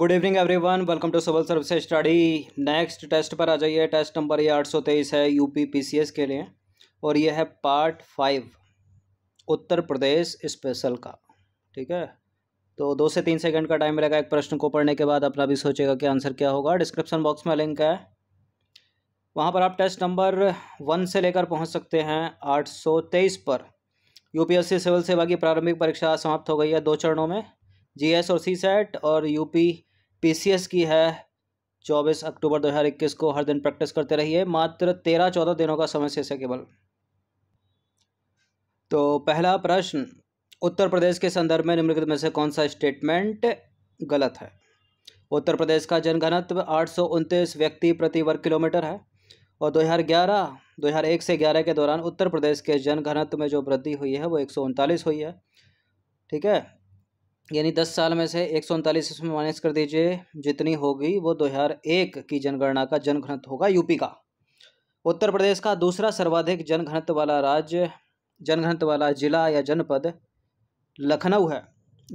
good evening everyone welcome to civil service study next test पर आ जाइए test number ये आठ सौ तेईस है यूपी पीसीएस के लिए और ये है part five Uttar Pradesh special का ठीक है तो दो से तीन सेकंड का टाइम मिलेगा एक प्रश्न को पढ़ने के बाद अपना भी सोचेगा कि आंसर क्या होगा डिस्क्रिप्शन बॉक्स में लिंक है वहाँ पर आप टेस्ट नंबर वन से लेकर पहुँच सकते हैं आठ सौ तेईस पर सी सिविल सेवा की प्रारंभिक परीक्षा समाप्त हो गई है दो चरणों में जीएस और सी सेट और यूपी पीसीएस की है चौबीस अक्टूबर 2021 को हर दिन प्रैक्टिस करते रहिए मात्र तेरह चौदह दिनों का समय शेष है केवल तो पहला प्रश्न उत्तर प्रदेश के संदर्भ में निम्नलिखित में से कौन सा स्टेटमेंट गलत है उत्तर प्रदेश का जनघनत्व आठ व्यक्ति प्रति वर्ग किलोमीटर है और 2011 2001 से 11 के दौरान उत्तर प्रदेश के जनघनत्व में जो वृद्धि हुई है वो एक हुई है ठीक है यानी दस साल में से एक सौ उनतालीस इसमें माइनस कर दीजिए जितनी होगी वो दो हज़ार एक की जनगणना का जनघनत्व होगा यूपी का उत्तर प्रदेश का दूसरा सर्वाधिक जनघनत्व वाला राज्य जनघनत्व वाला जिला या जनपद लखनऊ है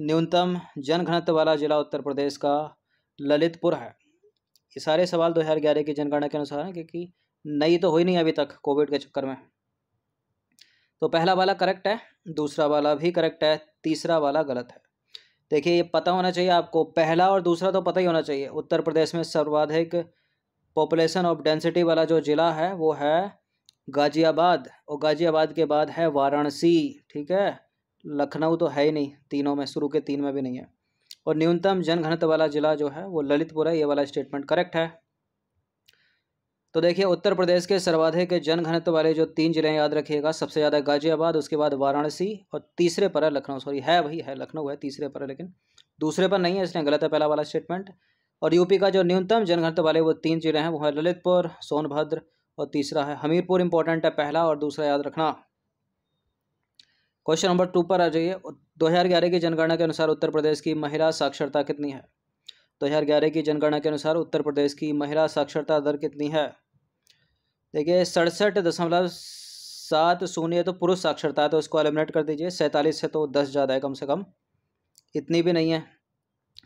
न्यूनतम जनघनत्व वाला जिला उत्तर प्रदेश का ललितपुर है ये सारे सवाल दो हज़ार ग्यारह की जनगणना के अनुसार हैं क्योंकि नई तो हुई नहीं अभी तक कोविड के चक्कर में तो पहला वाला करेक्ट है दूसरा वाला भी करेक्ट है तीसरा वाला गलत है देखिए ये पता होना चाहिए आपको पहला और दूसरा तो पता ही होना चाहिए उत्तर प्रदेश में सर्वाधिक पॉपुलेशन ऑफ डेंसिटी वाला जो ज़िला है वो है गाजियाबाद और गाजियाबाद के बाद है वाराणसी ठीक है लखनऊ तो है ही नहीं तीनों में शुरू के तीन में भी नहीं है और न्यूनतम जनघनत्व वाला ज़िला जो है वो ललितपुर है ये वाला स्टेटमेंट करेक्ट है तो देखिए उत्तर प्रदेश के सर्वाधिक जनघनत्व वाले जो तीन जिले याद रखिएगा सबसे ज़्यादा गाजियाबाद उसके बाद वाराणसी और तीसरे पर है लखनऊ सॉरी है भाई है लखनऊ है तीसरे पर है लेकिन दूसरे पर नहीं है इसलिए गलत है पहला वाला स्टेटमेंट और यूपी का जो न्यूनतम जनघनत्व वाले वो तीन जिले हैं वो है ललितपुर सोनभद्र और तीसरा है हमीरपुर इंपॉर्टेंट है पहला और दूसरा याद रखना क्वेश्चन नंबर टू पर आ जाइए ग्यारह की जनगणना के अनुसार उत्तर प्रदेश की महिला साक्षरता कितनी है दो तो हज़ार ग्यारह की जनगणना के अनुसार उत्तर प्रदेश की महिला साक्षरता दर कितनी है देखिए सड़सठ दशमलव सात शून्य तो पुरुष साक्षरता है तो उसको एलिमिनेट कर दीजिए सैंतालीस से तो दस ज़्यादा है कम से कम इतनी भी नहीं है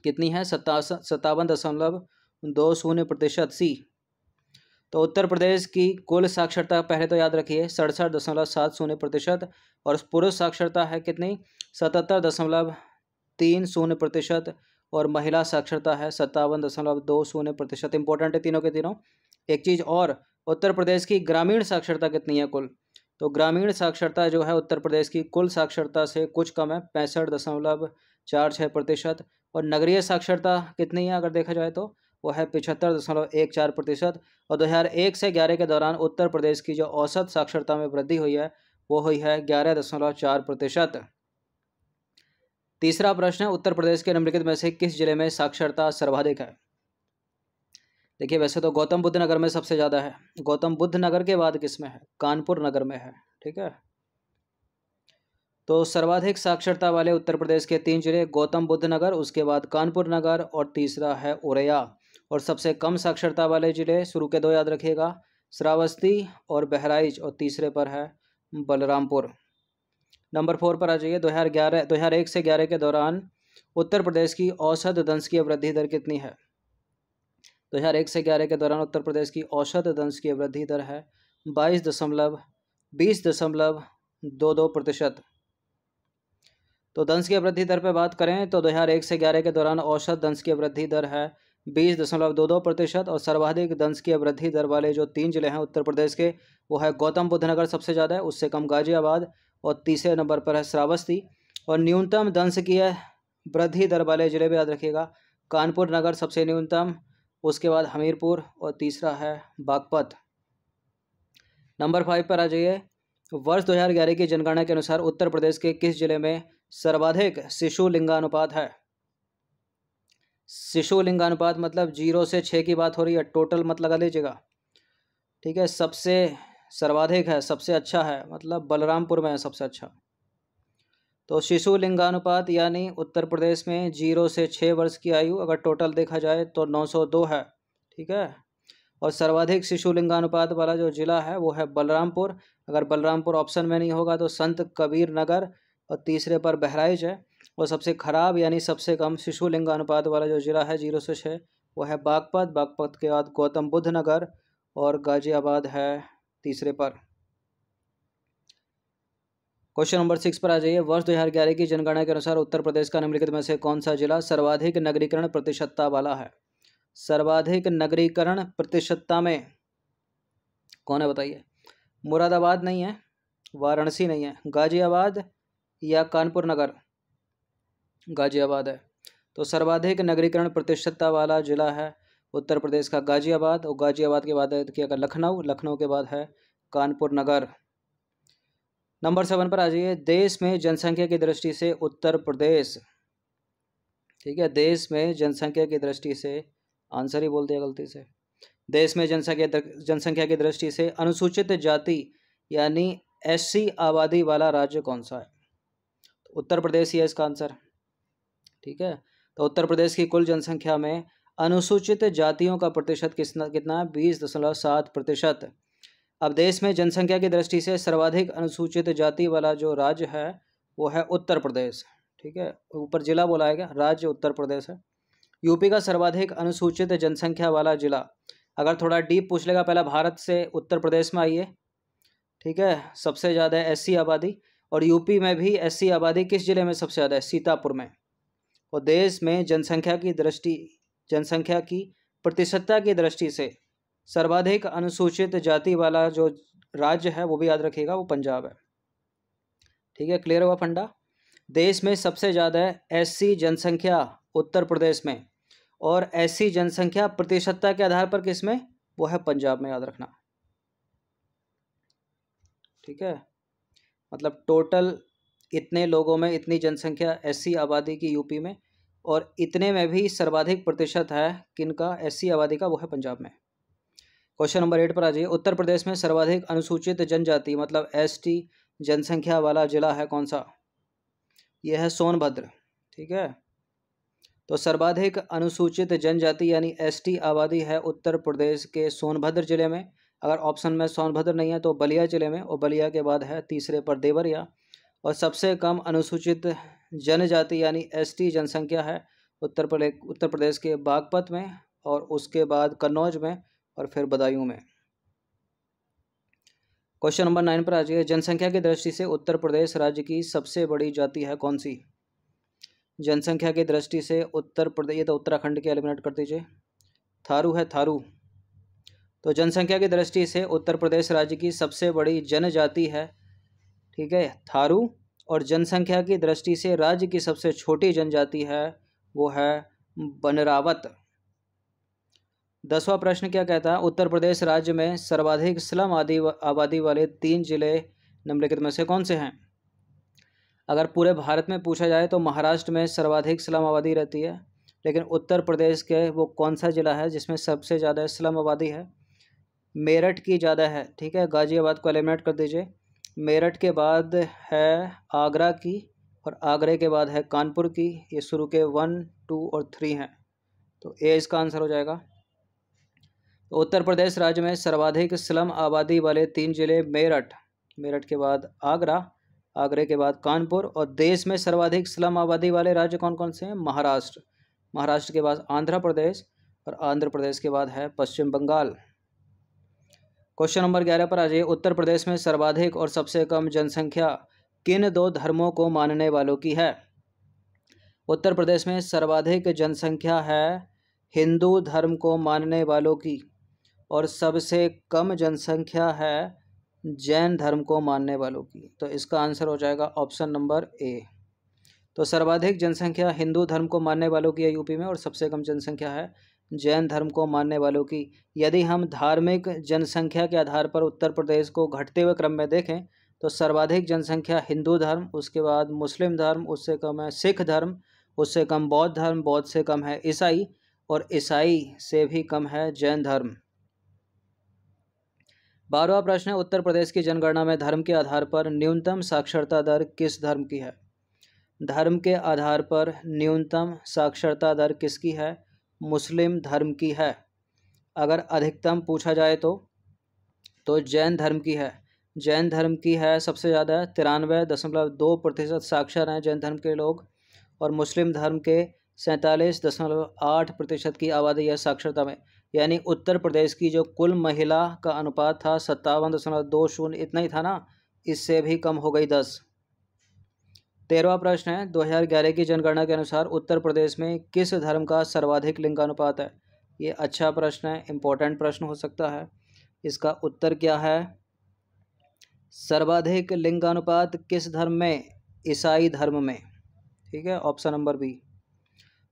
कितनी है सत्ता सत्तावन दशमलव दो शून्य प्रतिशत सी तो उत्तर प्रदेश की कुल साक्षरता पहले तो याद रखिए सड़सठ दशमलव सात शून्य प्रतिशत और पुरुष साक्षरता है कितनी सतहत्तर दशमलव तीन शून्य प्रतिशत और महिला साक्षरता है सत्तावन दशमलव दो शून्य प्रतिशत इंपॉर्टेंट है तीनों के तीनों एक चीज़ और उत्तर प्रदेश की ग्रामीण साक्षरता कितनी है कुल तो ग्रामीण साक्षरता जो है उत्तर प्रदेश की कुल साक्षरता से कुछ कम है पैंसठ दशमलव चार छः प्रतिशत और नगरीय साक्षरता कितनी है अगर देखा जाए तो वो है पिछहत्तर दशमलव एक चार प्रतिशत और दो हज़ार एक से ग्यारह के दौरान उत्तर प्रदेश की जो औसत साक्षरता में वृद्धि हुई है वो हुई है ग्यारह दशमलव चार प्रतिशत तीसरा प्रश्न है उत्तर प्रदेश के निम्नलिखित में से किस जिले में साक्षरता सर्वाधिक है देखिए वैसे तो गौतम बुद्ध नगर में सबसे ज़्यादा है गौतम बुद्ध नगर के बाद किस में है कानपुर नगर में है ठीक है तो सर्वाधिक साक्षरता वाले उत्तर प्रदेश के तीन जिले गौतम बुद्ध नगर उसके बाद कानपुर नगर और तीसरा है उरैया और सबसे कम साक्षरता वाले जिले शुरू के दो याद रखिएगा श्रावस्ती और बहराइच और तीसरे पर है बलरामपुर नंबर फोर पर आ जाइए दो हज़ार ग्यारह दो हज़ार एक से ग्यारह के दौरान उत्तर प्रदेश की औसत दंश की वृद्धि दर कितनी है दो हज़ार एक से ग्यारह के दौरान उत्तर प्रदेश की औसत दंश की वृद्धि दर है बाईस दशमलव बीस दशमलव दो दो प्रतिशत तो दंश की वृद्धि दर पर बात करें तो दो हज़ार एक से ग्यारह के दौरान औसत दंश की वृद्धि दर है बीस दशमलव दो दो प्रतिशत और सर्वाधिक दंश की वृद्धि दर वाले जो तीन जिले हैं उत्तर प्रदेश के वो है गौतम बुद्ध नगर सबसे ज़्यादा है उससे कम गाजियाबाद और तीसरे नंबर पर है श्रावस्ती और न्यूनतम दंशकीय वृद्धि दर वाले ज़िले में याद रखिएगा कानपुर नगर सबसे न्यूनतम उसके बाद हमीरपुर और तीसरा है बागपत नंबर फाइव पर आ जाइए वर्ष 2011 की जनगणना के अनुसार उत्तर प्रदेश के किस जिले में सर्वाधिक शिशु लिंगानुपात है शिशु लिंगानुपात मतलब जीरो से छः की बात हो रही है टोटल मत लगा लीजिएगा ठीक है सबसे सर्वाधिक है सबसे अच्छा है मतलब बलरामपुर में है सबसे अच्छा तो शिशु लिंगानुपात यानी उत्तर प्रदेश में जीरो से छः वर्ष की आयु अगर टोटल देखा जाए तो 902 है ठीक है और सर्वाधिक शिशु लिंगानुपात वाला जो ज़िला है वो है बलरामपुर अगर बलरामपुर ऑप्शन में नहीं होगा तो संत कबीर नगर और तीसरे पर बहराइच है और सबसे ख़राब यानी सबसे कम शिशु लिंगानुपात वाला जो ज़िला है जीरो से छः वो है बागपत बागपत के बाद गौतम बुद्ध नगर और गाज़ियाबाद है तीसरे पर क्वेश्चन नंबर सिक्स पर आ जाइए वर्ष 2011 की जनगणना के अनुसार उत्तर प्रदेश का निम्नलिखित में से कौन सा जिला सर्वाधिक नगरीकरण प्रतिशतता वाला है सर्वाधिक नगरीकरण प्रतिशतता में कौन है बताइए मुरादाबाद नहीं है वाराणसी नहीं है गाजियाबाद या कानपुर नगर गाजियाबाद है तो सर्वाधिक नगरीकरण प्रतिशतता वाला जिला है उत्तर प्रदेश का गाजियाबाद और गाजियाबाद के बाद किया क्या लखनऊ लखनऊ के बाद है कानपुर नगर नंबर सेवन पर आ जाइए देश में जनसंख्या की दृष्टि से उत्तर प्रदेश ठीक है देश में जनसंख्या की दृष्टि से आंसर ही बोल दिया गलती से देश में जनसंख्या जनसंख्या की दृष्टि से अनुसूचित जाति यानी ऐसी आबादी वाला राज्य कौन सा है तो उत्तर प्रदेश ही है इसका आंसर ठीक है तो उत्तर प्रदेश की कुल जनसंख्या में अनुसूचित जातियों का प्रतिशत कितना कितना है बीस दशमलव सात प्रतिशत अब देश में जनसंख्या की दृष्टि से सर्वाधिक अनुसूचित जाति वाला जो राज्य है वो है उत्तर प्रदेश ठीक है ऊपर जिला बोला है क्या राज्य उत्तर प्रदेश है यूपी का सर्वाधिक अनुसूचित जनसंख्या वाला जिला अगर थोड़ा डीप पूछ लेगा पहला भारत से उत्तर प्रदेश में आइए ठीक है सबसे ज़्यादा एस आबादी और यूपी में भी एस आबादी किस जिले में सबसे ज़्यादा है सीतापुर में और देश में जनसंख्या की दृष्टि जनसंख्या की प्रतिशतता की दृष्टि से सर्वाधिक अनुसूचित जाति वाला जो राज्य है वो भी याद रखिएगा वो पंजाब है ठीक है क्लियर हुआ फंडा देश में सबसे ज़्यादा ऐसी जनसंख्या उत्तर प्रदेश में और ऐसी जनसंख्या प्रतिशतता के आधार पर किस में वो है पंजाब में याद रखना ठीक है मतलब टोटल इतने लोगों में इतनी जनसंख्या ऐसी आबादी की यूपी में और इतने में भी सर्वाधिक प्रतिशत है किनका ऐसी आबादी का वो है पंजाब में क्वेश्चन नंबर एट पर आ जाइए उत्तर प्रदेश में सर्वाधिक अनुसूचित जनजाति मतलब एसटी जनसंख्या वाला जिला है कौन सा ये है सोनभद्र ठीक है तो सर्वाधिक अनुसूचित जनजाति यानी एसटी आबादी है उत्तर प्रदेश के सोनभद्र जिले में अगर ऑप्शन में सोनभद्र नहीं है तो बलिया जिले में और बलिया के बाद है तीसरे पर देवरिया और सबसे कम अनुसूचित जनजाति यानी एसटी जनसंख्या है उत्तर प्रदेश उत्तर प्रदेश के बागपत में और उसके बाद कन्नौज में और फिर बदायूं में क्वेश्चन नंबर नाइन पर आ जाइए जनसंख्या की दृष्टि से उत्तर प्रदेश राज्य की सबसे बड़ी जाति है कौन सी जनसंख्या की दृष्टि से उत्तर प्रदेश ये तो उत्तराखंड के एलिमिनेट कर दीजिए थारू है थारू तो जनसंख्या की दृष्टि से उत्तर प्रदेश राज्य की सबसे बड़ी जनजाति है ठीक है थारू और जनसंख्या की दृष्टि से राज्य की सबसे छोटी जनजाति है वो है बनरावत दसवां प्रश्न क्या कहता है उत्तर प्रदेश राज्य में सर्वाधिक स्लम आदि आबादी वाले तीन जिले निम्नलिखित में से कौन से हैं अगर पूरे भारत में पूछा जाए तो महाराष्ट्र में सर्वाधिक स्लम आबादी रहती है लेकिन उत्तर प्रदेश के वो कौन सा ज़िला है जिसमें सबसे ज़्यादा स्लम आबादी है मेरठ की ज़्यादा है ठीक है गाज़ियाबाद को एलिमिनेट कर दीजिए मेरठ के बाद है आगरा की और आगरे के बाद है कानपुर की ये शुरू के वन टू और थ्री हैं तो ए इसका आंसर हो जाएगा तो उत्तर प्रदेश राज्य में सर्वाधिक स्लम आबादी वाले तीन जिले मेरठ मेरठ के बाद आगरा आगरे के बाद कानपुर और देश में सर्वाधिक स्लम आबादी वाले राज्य कौन कौन से हैं महाराष्ट्र महाराष्ट्र के बाद आंध्र प्रदेश और आंध्र प्रदेश के बाद है पश्चिम बंगाल क्वेश्चन नंबर ग्यारह पर आ जाइए उत्तर प्रदेश में सर्वाधिक और सबसे कम जनसंख्या किन दो धर्मों को मानने वालों की है उत्तर प्रदेश में सर्वाधिक जनसंख्या है हिंदू धर्म को मानने वालों की और सबसे कम जनसंख्या है जैन धर्म को मानने वालों की तो इसका आंसर हो जाएगा ऑप्शन नंबर ए तो सर्वाधिक जनसंख्या हिंदू धर्म को मानने वालों की है यूपी में और सबसे कम जनसंख्या है जैन धर्म को मानने वालों की यदि हम धार्मिक जनसंख्या के आधार पर उत्तर प्रदेश को घटते हुए क्रम में देखें तो सर्वाधिक जनसंख्या हिंदू धर्म उसके बाद मुस्लिम धर्म उससे कम है सिख धर्म उससे कम बौद्ध धर्म बौद्ध से कम है ईसाई और ईसाई से भी कम है जैन धर्म बारहवा प्रश्न है उत्तर प्रदेश की जनगणना में धर्म के आधार पर न्यूनतम साक्षरता दर किस धर्म की है धर्म के आधार पर न्यूनतम साक्षरता दर किसकी है मुस्लिम धर्म की है अगर अधिकतम पूछा जाए तो तो जैन धर्म की है जैन धर्म की है सबसे ज़्यादा तिरानवे दशमलव दो प्रतिशत साक्षर हैं जैन धर्म के लोग और मुस्लिम धर्म के सैंतालीस दशमलव आठ प्रतिशत की आबादी है साक्षरता में यानी उत्तर प्रदेश की जो कुल महिला का अनुपात था सत्तावन दशमलव दो शून्य इतना ही था ना इससे भी कम हो गई दस तेरहवा प्रश्न है 2011 की जनगणना के अनुसार उत्तर प्रदेश में किस धर्म का सर्वाधिक लिंगानुपात है ये अच्छा प्रश्न है इम्पोर्टेंट प्रश्न हो सकता है इसका उत्तर क्या है सर्वाधिक लिंगानुपात किस धर्म में ईसाई धर्म में ठीक है ऑप्शन नंबर बी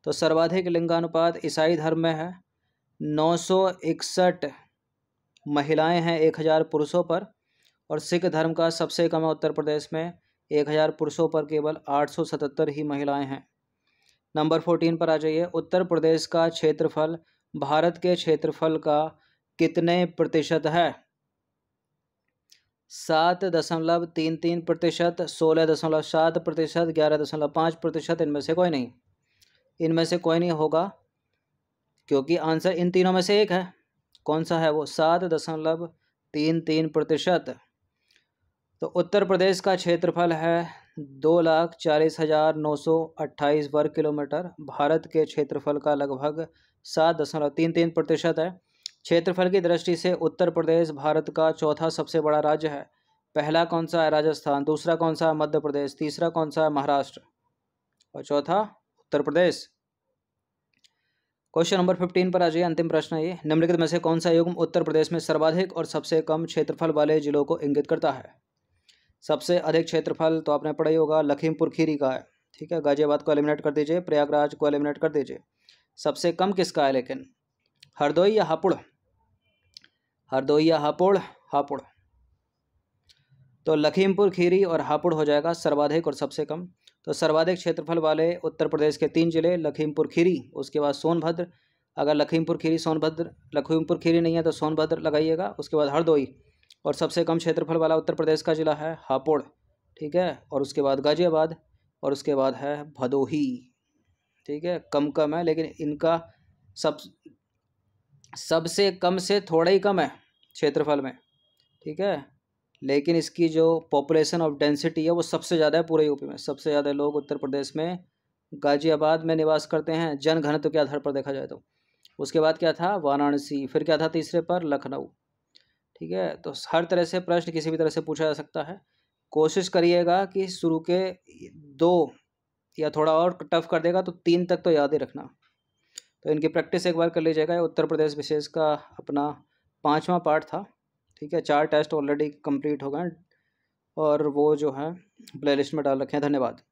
तो सर्वाधिक लिंगानुपात ईसाई धर्म में है नौ महिलाएं हैं एक हज़ार पुरुषों पर और सिख धर्म का सबसे कम है उत्तर प्रदेश में एक हज़ार पुरुषों पर केवल आठ सौ सतहत्तर ही महिलाएं हैं नंबर फोर्टीन पर आ जाइए उत्तर प्रदेश का क्षेत्रफल भारत के क्षेत्रफल का कितने प्रतिशत है सात दशमलव तीन तीन प्रतिशत सोलह दशमलव सात प्रतिशत ग्यारह दशमलव पाँच प्रतिशत इनमें से कोई नहीं इनमें से कोई नहीं होगा क्योंकि आंसर इन तीनों में से एक है कौन सा है वो सात दशमलव तीन तीन प्रतिशत तो उत्तर प्रदेश का क्षेत्रफल है दो लाख चालीस हज़ार नौ सौ अट्ठाईस वर्ग किलोमीटर भारत के क्षेत्रफल का लगभग सात दशमलव तीन तीन प्रतिशत है क्षेत्रफल की दृष्टि से उत्तर प्रदेश भारत का चौथा सबसे बड़ा राज्य है पहला कौन सा है राजस्थान दूसरा कौन सा है मध्य प्रदेश तीसरा कौन सा है महाराष्ट्र और चौथा Uttar Pradesh question number fifteen पर आ जाइए अंतिम प्रश्न ये निम्नलिखित में से कौन सा युग्म उत्तर प्रदेश में सर्वाधिक और सबसे कम क्षेत्रफल वाले जिलों को इंगित करता है सबसे अधिक क्षेत्रफल तो आपने पढ़ा ही होगा लखीमपुर खीरी का है ठीक है गाजियाबाद को एलिमिनेट कर दीजिए प्रयागराज को एलिमिनेट कर दीजिए सबसे कम किसका है लेकिन हरदोई या हापुड़ हरदोई या हापुड़ हापुड़ तो लखीमपुर खीरी और हापुड़ हो जाएगा सर्वाधिक और सबसे कम तो सर्वाधिक क्षेत्रफल वाले उत्तर प्रदेश के तीन जिले लखीमपुर खीरी उसके बाद सोनभद्र अगर लखीमपुर खीरी सोनभद्र लखीमपुर खीरी नहीं है तो सोनभद्र लगाइएगा उसके बाद हरदोई और सबसे कम क्षेत्रफल वाला उत्तर प्रदेश का ज़िला है हापुड़ ठीक है और उसके बाद गाजियाबाद और उसके बाद है भदोही ठीक है कम कम है लेकिन इनका सब सबसे कम से थोड़ा ही कम है क्षेत्रफल में ठीक है लेकिन इसकी जो पॉपुलेशन ऑफ डेंसिटी है वो सबसे ज़्यादा है पूरे यूपी में सबसे ज़्यादा लोग उत्तर प्रदेश में गाजियाबाद में निवास करते हैं जन घनत्व के आधार पर देखा जाए तो उसके बाद क्या था वाराणसी फिर क्या था तीसरे पर लखनऊ ठीक है तो हर तरह से प्रश्न किसी भी तरह से पूछा जा सकता है कोशिश करिएगा कि शुरू के दो या थोड़ा और टफ कर देगा तो तीन तक तो याद ही रखना तो इनकी प्रैक्टिस एक बार कर लीजिएगा उत्तर प्रदेश विशेष का अपना पाँचवा पार्ट था ठीक है चार टेस्ट ऑलरेडी कंप्लीट हो गए और वो जो है प्लेलिस्ट में डाल रखे हैं धन्यवाद